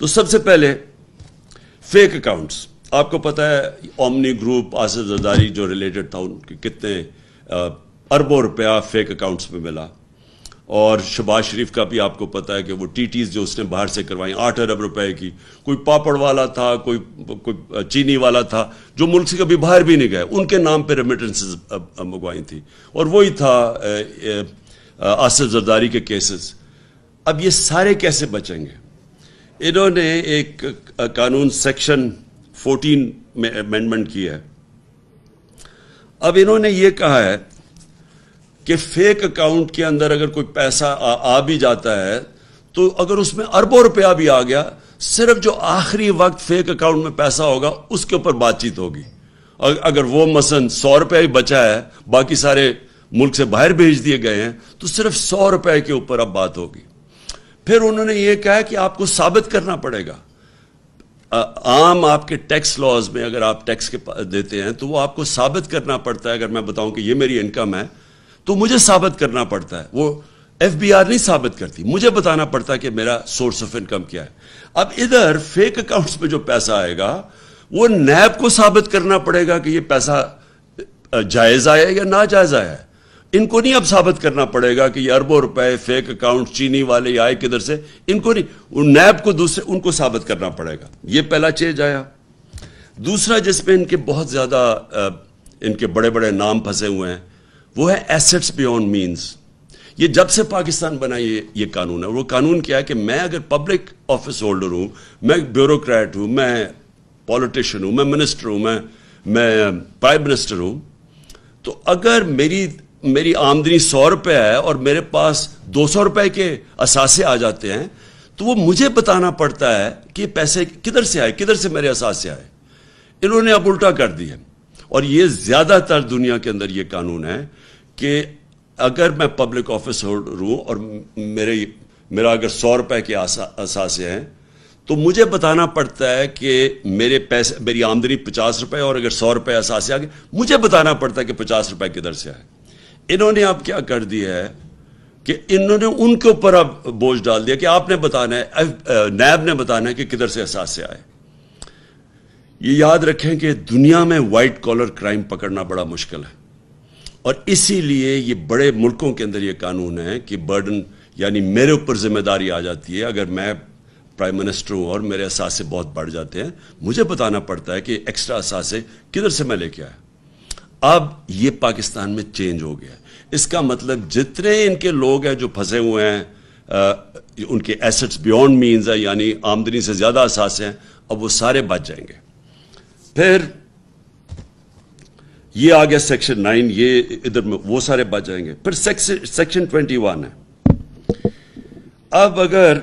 तो सबसे पहले फेक अकाउंट्स आपको पता है ओमनी ग्रुप आसिफ जदारी जो रिलेटेड था उनके कितने अरबों रुपया फेक अकाउंट्स में मिला और शबाज शरीफ का भी आपको पता है कि वो टी जो उसने बाहर से करवाई आठ अरब रुपए की कोई पापड़ वाला था कोई कोई चीनी वाला था जो मुल्क से कभी बाहर भी नहीं गए उनके नाम पे रेमिटेंसेस मंगवाई थी और वही था आसिफ जरदारी के केसेस अब ये सारे कैसे बचेंगे इन्होंने एक कानून सेक्शन 14 में अमेंडमेंट किया है अब इन्होंने ये कहा है कि फेक अकाउंट के अंदर अगर कोई पैसा आ, आ भी जाता है तो अगर उसमें अरबों रुपया भी आ गया सिर्फ जो आखिरी वक्त फेक अकाउंट में पैसा होगा उसके ऊपर बातचीत होगी अगर वो मसन सौ रुपया ही बचा है बाकी सारे मुल्क से बाहर भेज दिए गए हैं तो सिर्फ सौ रुपए के ऊपर अब बात होगी फिर उन्होंने ये कहा कि आपको साबित करना पड़ेगा आम आपके टैक्स लॉज में अगर आप टैक्स के देते हैं तो वो आपको साबित करना पड़ता है अगर मैं बताऊं कि ये मेरी इनकम है तो मुझे साबित करना पड़ता है वो एफ नहीं साबित करती मुझे बताना पड़ता है कि मेरा सोर्स ऑफ इनकम क्या है अब इधर फेक अकाउंट्स में जो पैसा आएगा वो नैब को साबित करना पड़ेगा कि ये पैसा जायज़ आया या जायज आया है इनको नहीं अब साबित करना पड़ेगा कि ये अरबों रुपए फेक अकाउंट चीनी वाले आए किधर से इनको नहीं नैब को दूसरे उनको साबित करना पड़ेगा ये पहला चेंज आया दूसरा जिसमें इनके बहुत ज़्यादा इनके बड़े बड़े नाम फंसे हुए हैं वो है एसेट्स बियॉन्ड मीन्स ये जब से पाकिस्तान बना ये ये कानून है वो कानून क्या है कि मैं अगर पब्लिक ऑफिस होल्डर हूं मैं ब्यूरोक्रेट हूं मैं पॉलिटिशियन हूं मैं मिनिस्टर हूं मैं मैं प्राइम मिनिस्टर हूं तो अगर मेरी मेरी आमदनी सौ रुपए है और मेरे पास दो सौ रुपए के असासे आ जाते हैं तो वो मुझे बताना पड़ता है कि पैसे किधर से आए किधर से मेरे असासे आए इन्होंने अब उल्टा कर दिया और ये ज़्यादातर दुनिया के अंदर ये कानून है कि अगर मैं पब्लिक ऑफिस होल्डर हूं और मेरे मेरा अगर सौ रुपए के असासे हैं तो मुझे बताना पड़ता है कि मेरे पैसे मेरी आमदनी पचास रुपए और अगर सौ रुपए असासे आ गए मुझे बताना पड़ता है कि पचास रुपए किधर से आए इन्होंने अब क्या कर दिया है कि इन्होंने उनके ऊपर अब बोझ डाल दिया कि आपने बताना है नैब ने बताना है कि किधर से एहसास से आए ये याद रखें कि दुनिया में वाइट कॉलर क्राइम पकड़ना बड़ा मुश्किल है और इसीलिए ये बड़े मुल्कों के अंदर ये कानून है कि बर्डन यानी मेरे ऊपर जिम्मेदारी आ जाती है अगर मैं प्राइम मिनिस्टर हूं और मेरे असासे बहुत बढ़ जाते हैं मुझे बताना पड़ता है कि एक्स्ट्रा असासे किधर से मैं लेके आया अब ये पाकिस्तान में चेंज हो गया इसका मतलब जितने इनके लोग हैं जो फंसे हुए हैं आ, उनके एसेट्स बियॉन्ड मीन्स है यानी आमदनी से ज़्यादा असास हैं अब वो सारे बच जाएंगे फिर ये आ गया सेक्शन नाइन ये इधर में वो सारे बच जाएंगे फिर सेक्शन ट्वेंटी वन है अब अगर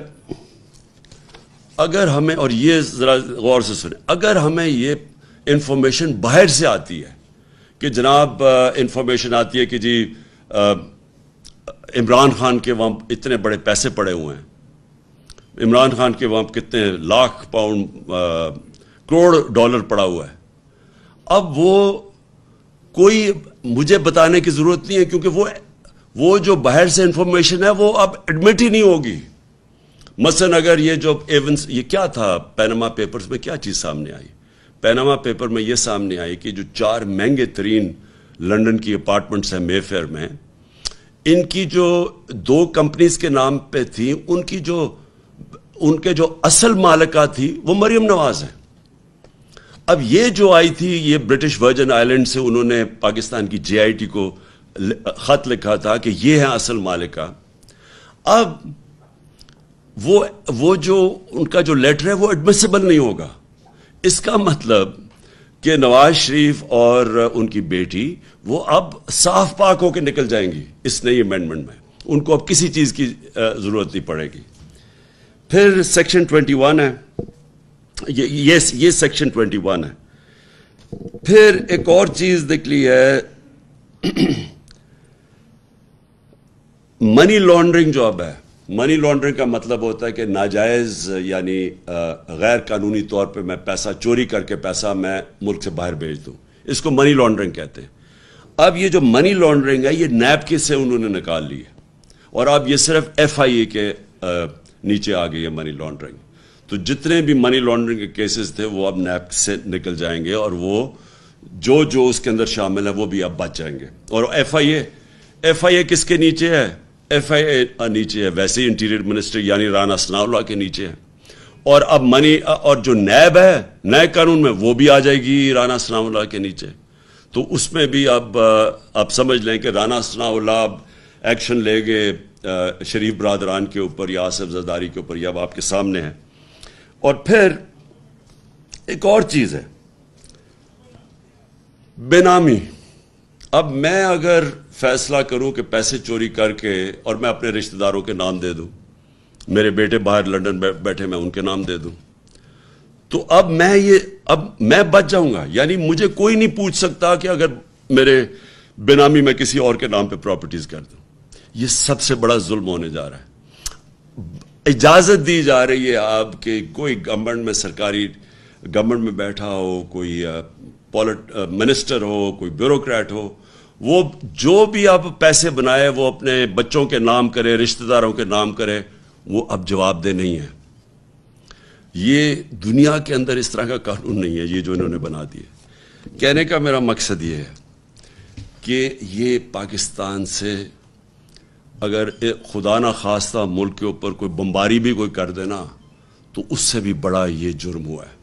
अगर हमें और ये ज़रा गौर से सुने अगर हमें ये इंफॉर्मेशन बाहर से आती है कि जनाब इंफॉर्मेशन आती है कि जी इमरान खान के वहाँ इतने बड़े पैसे पड़े हुए हैं इमरान खान के वहाँ कितने लाख पाउंड करोड़ डॉलर पड़ा हुआ है अब वो कोई मुझे बताने की ज़रूरत नहीं है क्योंकि वो वो जो बाहर से इंफॉर्मेशन है वो अब एडमिट ही नहीं होगी मसलन अगर ये जो एवंस ये क्या था पैनमा पेपर्स में क्या चीज़ सामने आई पैनामा पेपर में यह सामने आई कि जो चार महंगे तरीन लंदन की अपार्टमेंट्स हैं मेफेयर में इनकी जो दो कंपनीज के नाम पे थी उनकी जो उनके जो असल मालिका थी वो मरियम नवाज है अब ये जो आई थी ये ब्रिटिश वर्जन आइलैंड से उन्होंने पाकिस्तान की जीआईटी को खत लिखा था कि ये है असल मालिका अब वो वो जो उनका जो लेटर है वो एडमिसिबल नहीं होगा इसका मतलब कि नवाज शरीफ और उनकी बेटी वो अब साफ पाक होकर निकल जाएंगी इस नई अमेंडमेंट में उनको अब किसी चीज़ की ज़रूरत नहीं पड़ेगी फिर सेक्शन 21 है ये ये ये सेक्शन 21 है फिर एक और चीज़ निकली है मनी लॉन्ड्रिंग जो अब है मनी लॉन्ड्रिंग का मतलब होता है कि नाजायज़ यानी गैर कानूनी तौर पे मैं पैसा चोरी करके पैसा मैं मुल्क से बाहर भेज दूँ इसको मनी लॉन्ड्रिंग कहते हैं अब ये जो मनी लॉन्ड्रिंग है ये के से उन्होंने निकाल ली है और अब ये सिर्फ एफ आई ए के नीचे आ गई है मनी लॉन्ड्रिंग तो जितने भी मनी लॉन्ड्रिंग के केसेस थे वो अब नैप से निकल जाएंगे और वो जो जो उसके अंदर शामिल है वो भी अब बच जाएंगे और F I A F I ए किसके नीचे है एफ आई uh, नीचे है वैसे ही इंटीरियर मिनिस्टर यानी राना सनाउल्ला के नीचे है और अब मनी और जो नैब है नए कानून में वो भी आ जाएगी राना सनाउल्ला के नीचे तो उसमें भी अब आप समझ लें कि राना सनाउल्ला अब एक्शन लेंगे शरीफ बरदरान के ऊपर या आसफ जदारी के ऊपर या अब आपके सामने है और फिर एक और चीज़ है बेनामी अब मैं अगर फैसला करूं कि पैसे चोरी करके और मैं अपने रिश्तेदारों के नाम दे दूं मेरे बेटे बाहर लंदन बैठे मैं उनके नाम दे दूं तो अब मैं ये अब मैं बच जाऊंगा यानी मुझे कोई नहीं पूछ सकता कि अगर मेरे बेनामी मैं किसी और के नाम पे प्रॉपर्टीज कर दूं ये सबसे बड़ा जुल्म होने जा रहा है इजाजत दी जा रही है कि कोई गवर्नमेंट में सरकारी गवर्नमेंट में बैठा हो कोई पॉलिट मिनिस्टर हो कोई ब्यूरोक्रेट हो वो जो भी आप पैसे बनाए वो अपने बच्चों के नाम करें रिश्तेदारों के नाम करें वो अब जवाबदेह नहीं है ये दुनिया के अंदर इस तरह का कानून नहीं है ये जो इन्होंने बना दिए कहने का मेरा मकसद ये है कि ये पाकिस्तान से अगर खुदा ना खास्ता मुल्क के ऊपर कोई बम्बारी भी कोई कर देना तो उससे भी बड़ा ये जुर्म हुआ है